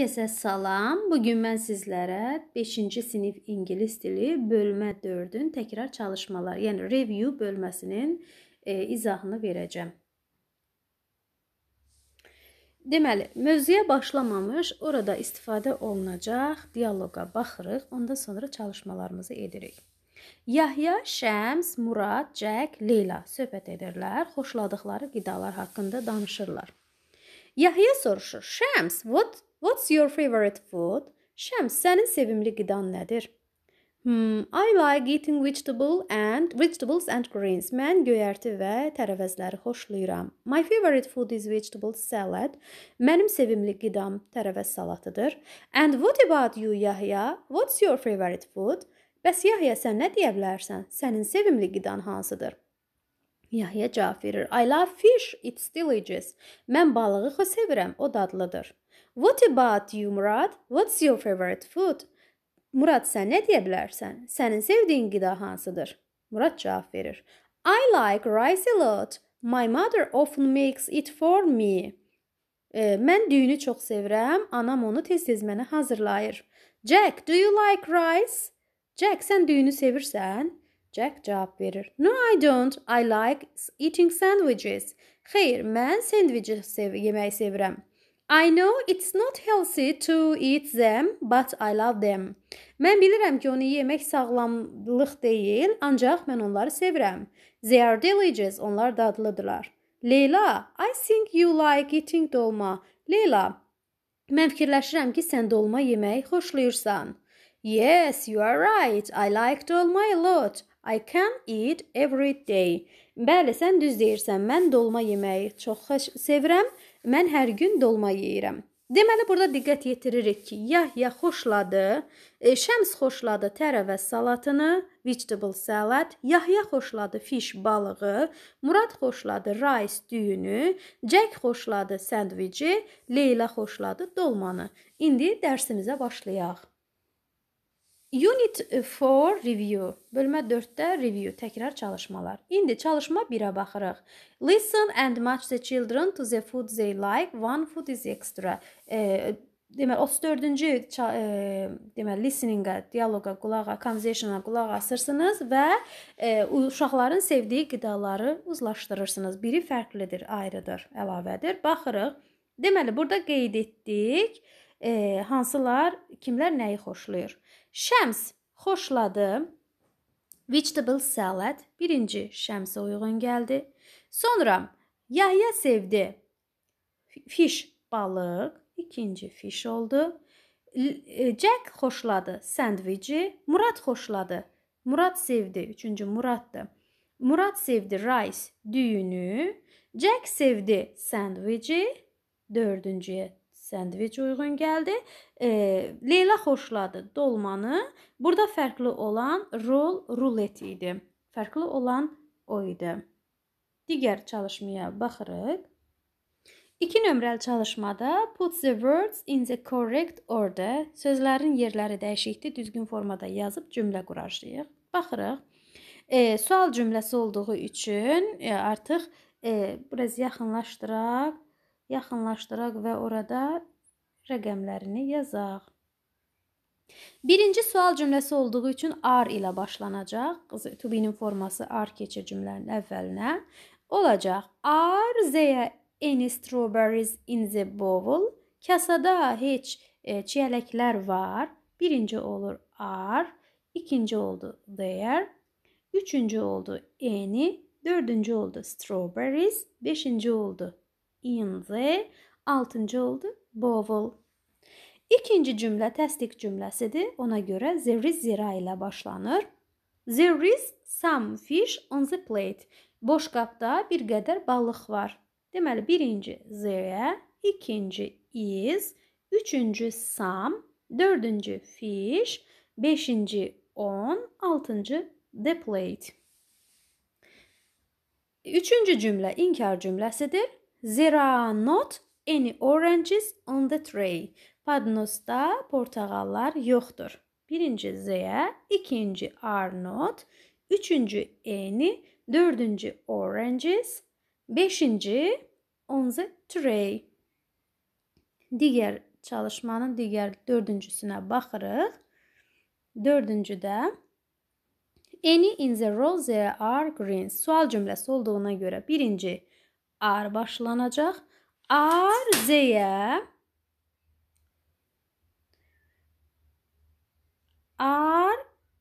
Hər kəsə salam. Bu gün mən sizlərə 5-ci sinif ingilis dili bölmə 4-ün təkrar çalışmalar, yəni review bölməsinin e, izahını verəcəm. Deməli, mövzuya başlamamış, orada istifadə olunacaq dialoqa baxırıq, ondan sonra çalışmalarımızı edirik. Yahya, Şəms, Murad, Cək, Leyla söhbət edirlər, xoşladıkları qidalar haqqında danışırlar. Yahya soruşur: "Şəms, what What's your favorite food? Şems, sənin sevimli qidan nədir? Hmm, I like eating vegetable and vegetables and greens. Mən göyərti və tərəvəzləri xoşlayıram. My favorite food is vegetable salad. Mənim sevimli qidam tərəvəz salatıdır. And what about you, Yahya? What's your favorite food? Bəs Yahya, sən nə deyə bilərsən? Sənin sevimli qidan hansıdır? Yahya cavab verir: I love fish. It's delicious. Mən balığı xoş sevirəm. O dadlıdır. What about you Murad? What's your favorite food? Murad sən nə deyə bilərsən? Sənin sevdiyin qida hansıdır? Murad cavab verir. I like rice a lot. My mother often makes it for me. E, mən düyünü çox sevirəm. Anam onu tez-tez mənə hazırlayır. Jack, do you like rice? Jack, sən düyünü sevirsən? Jack cavab verir. No, I don't. I like eating sandwiches. Xeyr, mən sendvici sev yeməyi sevirəm. I know it's not healthy to eat them, but I love them. Mən bilirəm ki, onu yemək sağlamlıq deyil, ancaq mən onları sevirəm. They are delicious. Onlar dadlıdırlar. Leyla, I think you like eating dolma. Leyla, mən fikirləşirəm ki, sən dolma yeməyi xoşlayırsan. Yes, you are right. I like dolma a lot. I can eat every day. Bəli, sən düz deyirsən. Mən dolma yeməyi çox sevirəm Mən hər gün dolma yeyirəm. Deməli burada diqqət yetiririk ki, Yahya xoşladı, e, Şəms xoşladı tərəvəz salatını, vegetable salad, Yahya xoşladı fiş balığı, Murad xoşladı rice düyünü, Jack xoşladı sendviçi, Leyla xoşladı dolmanı. İndi dərsimizə başlayaq. Unit 4 review. Bölmə 4-də review, təkrar çalışmalar. İndi çalışma 1-ə baxırıq. Listen and match the children to the food they like. One food is extra. E, deməli 34-cü e, deməli listening-ə, dialoqa qulaq, conversation-a qulaq asırsınız və e, uşaqların sevdiyi qidaları uzlaşdırırsınız. Biri fərqlidir, ayrıdır, əlavədir. Baxırıq. Deməli burada qeyd etdik, e, hansılar, kimlər nəyi xoşlayır. Şəms xoşladı. Vegetable salad birinci şəmsə uyğun gəldi. Sonra Yahya sevdi. Fish balıq ikinci fish oldu. E, Jack xoşladı sendvici. Murad xoşladı. Murad sevdi. Üçüncü Muraddır. Murad sevdi rice düyünü. Jack sevdi sendvici. Dördüncüyə sendviç uyğun gəldi. E, Leyla xoşladı dolmanı. Burada fərqli olan rol rulet idi. Fərqli olan o idi. Digər çalışmaya baxırıq. 2 nömrəli çalışmada put the words in the correct order, sözlərin yerləri dəyişikdir, düzgün formada yazıb cümlə qurarıq. Baxırıq. E, sual cümləsi olduğu üçün e, artıq e, biraz yaxınlaşdıraq yaxınlaşdıraq və orada rəqəmlərini yazaq. Birinci sual cümləsi olduğu üçün ar ilə başlanacaq. To be-nin forması ar keçir cümlənin əvvəlinə. Olacaq. Are there any strawberries in the bowl? Kasada heç e, çiyələklər var. Birinci olur are, ikinci oldu there, üçüncü oldu any, dördüncü oldu strawberries, beşinci oldu in the. Altıncı oldu bowl. İkinci cümlə təsdiq cümləsidir. Ona görə there is zira ilə başlanır. There is some fish on the plate. Boş qabda bir qədər balıq var. Deməli, birinci there, ikinci is, üçüncü some, dördüncü fish, beşinci on, altıncı the plate. Üçüncü cümlə inkar cümləsidir. There are not any oranges on the tray. Padnosda portakallar yoktur. Birinci Z'ye, ikinci are not, üçüncü any, dördüncü oranges, beşinci on the tray. Digər çalışmanın digər dördüncüsünə baxırıq. Dördüncüdə any in the row there are greens. Sual cümləsi olduğuna görə birinci ar başlanacaq. Ar Z-yə ar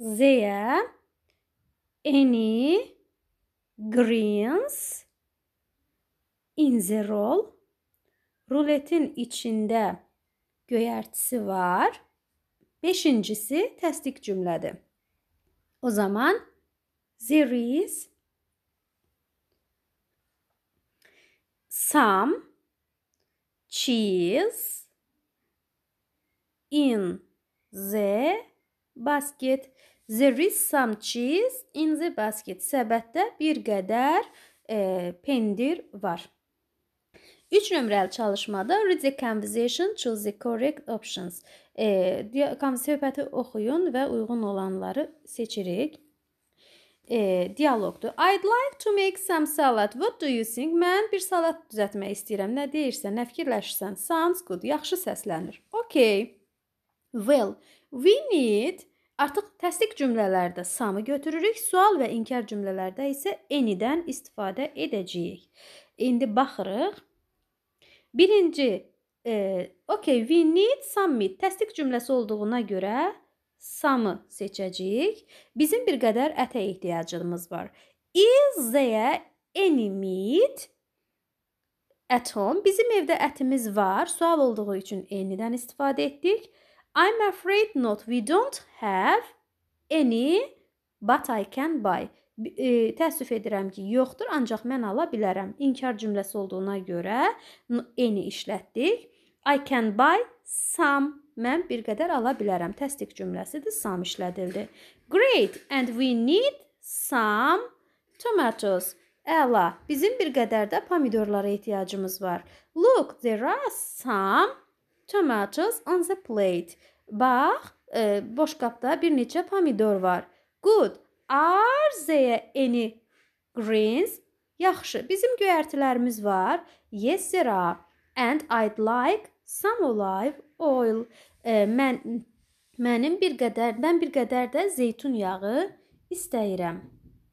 Z-yə any greens in the roll ruletin içində göyərtisi var. Beşincisi təsdiq cümlədir. O zaman there is some cheese in the basket. There is some cheese in the basket. Səbətdə bir qədər e, pendir var. 3 nömrəli çalışmada read the conversation, choose the correct options. E, konversiyyə söhbəti oxuyun və uyğun olanları seçirik e, dialoqdur. I'd like to make some salad. What do you think? Mən bir salat düzəltmək istəyirəm. Nə deyirsən? Nə fikirləşirsən? Sounds good. Yaxşı səslənir. Okay. Well, we need Artıq təsdiq cümlələrdə samı götürürük, sual və inkar cümlələrdə isə enidən istifadə edəcəyik. İndi baxırıq. Birinci, e, okay, we need some meat təsdiq cümləsi olduğuna görə samı seçəcəyik. Bizim bir qədər ətə ehtiyacımız var. Is there any meat at home? Bizim evdə ətimiz var. Sual olduğu üçün anydən istifadə etdik. I'm afraid not. We don't have any but I can buy. E, təəssüf edirəm ki, yoxdur, ancaq mən ala bilərəm. İnkar cümləsi olduğuna görə any işlətdik. I can buy some. Mən bir qədər ala bilərəm. Təsdiq cümləsidir. Some işlədildi. Great. And we need some tomatoes. Əla. Bizim bir qədər də pomidorlara ehtiyacımız var. Look, there are some tomatoes on the plate. Bax, e, boş qabda bir neçə pomidor var. Good. Are there any greens? Yaxşı, bizim göyərtilərimiz var. Yes, there are. And I'd like Some olive oil. E, mən mənim bir qədər, mən bir qədər də zeytun yağı istəyirəm.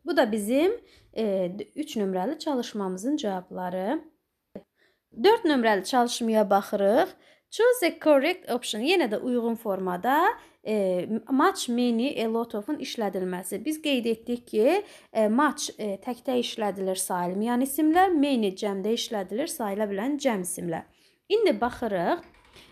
Bu da bizim 3 e, nömrəli çalışmamızın cavabları. 4 nömrəli çalışmaya baxırıq. Choose the correct option. Yenə də uyğun formada e, match many a lot of-un işlədilməsi. Biz qeyd etdik ki, e, match e, təkdə işlədilir sayılmayan isimlər, many cəmdə işlədilir sayıla bilən cəm isimlər. İndi baxırıq.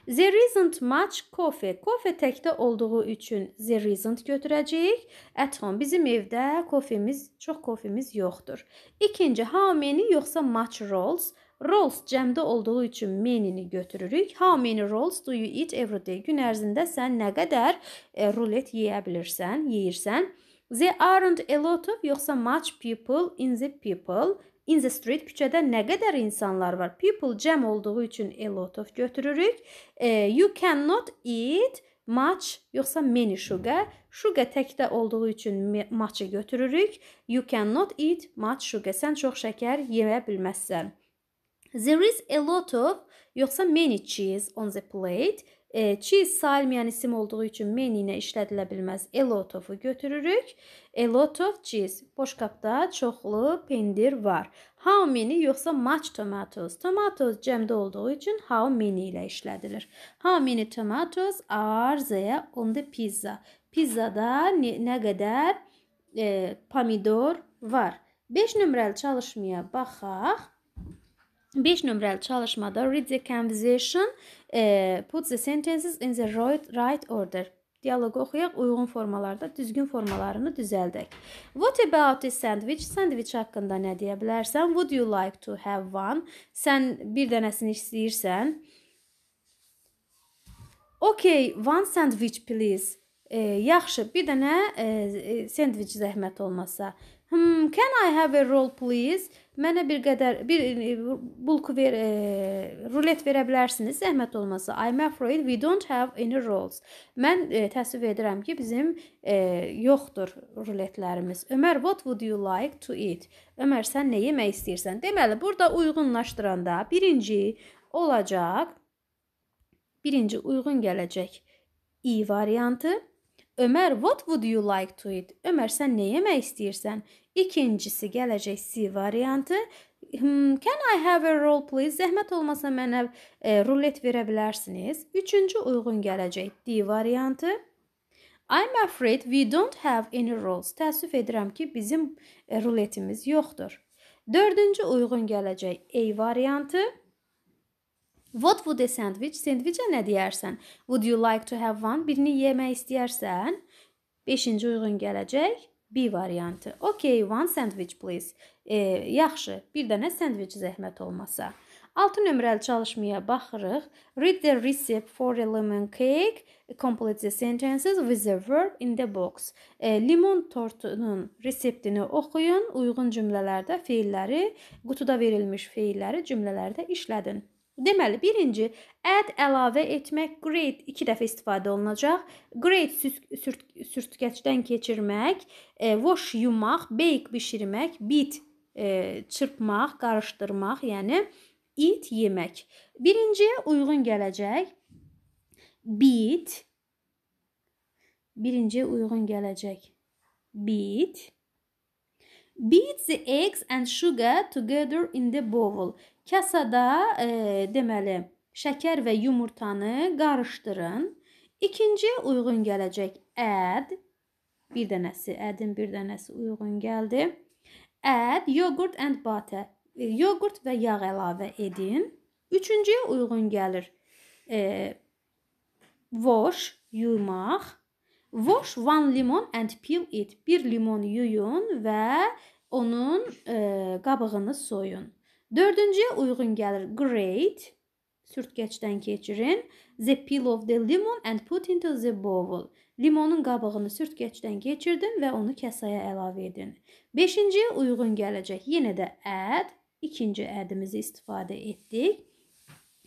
There isn't much coffee. Kofe təkdə olduğu üçün there isn't götürəcəyik. At home bizim evdə kofemiz, çox kofemiz yoxdur. İkinci how many yoxsa much rolls? Rolls cəmdə olduğu üçün many-ni götürürük. How many rolls do you eat every day? Gün ərzində sən nə qədər e, rulet yeyə bilirsən, yeyirsən? There aren't a lot of yoxsa much people in the people In the street küçədə nə qədər insanlar var? People cəm olduğu üçün a lot of götürürük. E, you cannot eat much yoxsa many sugar. Sugar təkdə olduğu üçün much-ı götürürük. You cannot eat much sugar. Sən çox şəkər yeyə bilməzsən. There is a lot of yoxsa many cheese on the plate. E, cheese sayılmayan isim olduğu üçün meni ilə işlədilə bilməz. A e, lot of-u götürürük. A e, lot of cheese. Boş qapda çoxlu pendir var. How many yoxsa much tomatoes. Tomatoes cəmdə olduğu üçün how many ilə işlədilir. How many tomatoes are there on the pizza? Pizzada nə, nə qədər e, pomidor var? 5 nömrəli çalışmaya baxaq. 5 nömrəli çalışmada read the conversation, e, put the sentences in the right, right order. Dialoqu oxuyaq, uyğun formalarda düzgün formalarını düzəldək. What about the sandwich? Sandwich haqqında nə deyə bilərsən? Would you like to have one? Sən bir dənəsini istəyirsən. Okay, one sandwich please. E, yaxşı, bir dənə e, e sandwich zəhmət olmasa. Hmm, can I have a roll please? Mənə bir qədər bir e, bulku ver, e, rulet verə bilərsiniz, zəhmət olmasa. I'm afraid we don't have any rolls. Mən e, təəssüf edirəm ki, bizim e, yoxdur ruletlərimiz. Ömər, what would you like to eat? Ömər, sən nə yemək istəyirsən? Deməli, burada uyğunlaşdıranda birinci olacaq birinci uyğun gələcək i e variantı Ömər, what would you like to eat? Ömər, sən nə yemək istəyirsən? İkincisi gələcək C variantı. Hmm, can I have a roll please? Zəhmət olmasa mənə e, rulet verə bilərsiniz. Üçüncü uyğun gələcək D variantı. I'm afraid we don't have any rolls. Təəssüf edirəm ki, bizim e, ruletimiz yoxdur. Dördüncü uyğun gələcək E variantı. What would a sandwich? Sandviçə nə deyərsən? Would you like to have one? Birini yemək istəyərsən? 5-ci uyğun gələcək B variantı. Okay, one sandwich please. E, yaxşı, bir dənə sandviç zəhmət olmasa. 6 nömrəli çalışmaya baxırıq. Read the recipe for a lemon cake. Complete the sentences with the verb in the box. E, limon tortunun reseptini oxuyun. Uyğun cümlələrdə feilləri, qutuda verilmiş feilləri cümlələrdə işlədin. Deməli, birinci add əlavə etmək, grade 2 dəfə istifadə olunacaq. Grade sürt sürtkəcdən keçirmək, e, wash yumaq, bake bişirmək, beat e, çırpmaq, qarışdırmaq, yəni eat yemək. Birinciyə uyğun gələcək beat. Birinciyə uyğun gələcək beat. Beat the eggs and sugar together in the bowl. Kasada e, deməli şəkər və yumurtanı qarışdırın. İkinciyə uyğun gələcək add. Bir dənəsi add-in bir dənəsi uyğun gəldi. Add yogurt and butter. E, yogurt və yağ əlavə edin. Üçüncüyə uyğun gəlir. E, wash, yumaq Wash one lemon and peel it. Bir limon yuyun və onun e, qabığını soyun. Dördüncüyə uyğun gəlir grate. Sürtgəcdən keçirin. The peel of the lemon and put into the bowl. Limonun qabığını sürtgəcdən keçirdin və onu kəsaya əlavə edin. 5-ciyə uyğun gələcək. Yenə də add. İkinci addimizi istifadə etdik.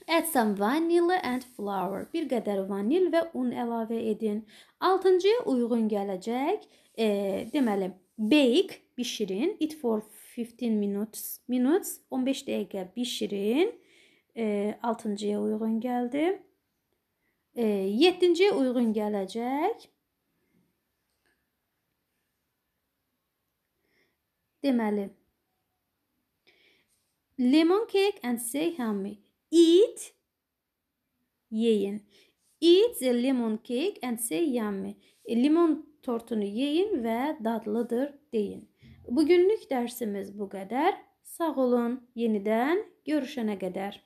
Add some vanilla and flour. Bir qədər vanil və un əlavə edin. 6-cıya uyğun gələcək. E, deməli, bake bişirin. It for 15 minutes. Minutes 15 dəqiqə bişirin. E, 6-cıya uyğun gəldi. E, 7-ciyə uyğun gələcək. Deməli, lemon cake and say hammy. Eat yeyin. Eat the lemon cake and say yummy. E, limon tortunu yeyin və dadlıdır deyin. Bugünlük dərsimiz bu qədər. Sağ olun. Yenidən görüşənə qədər.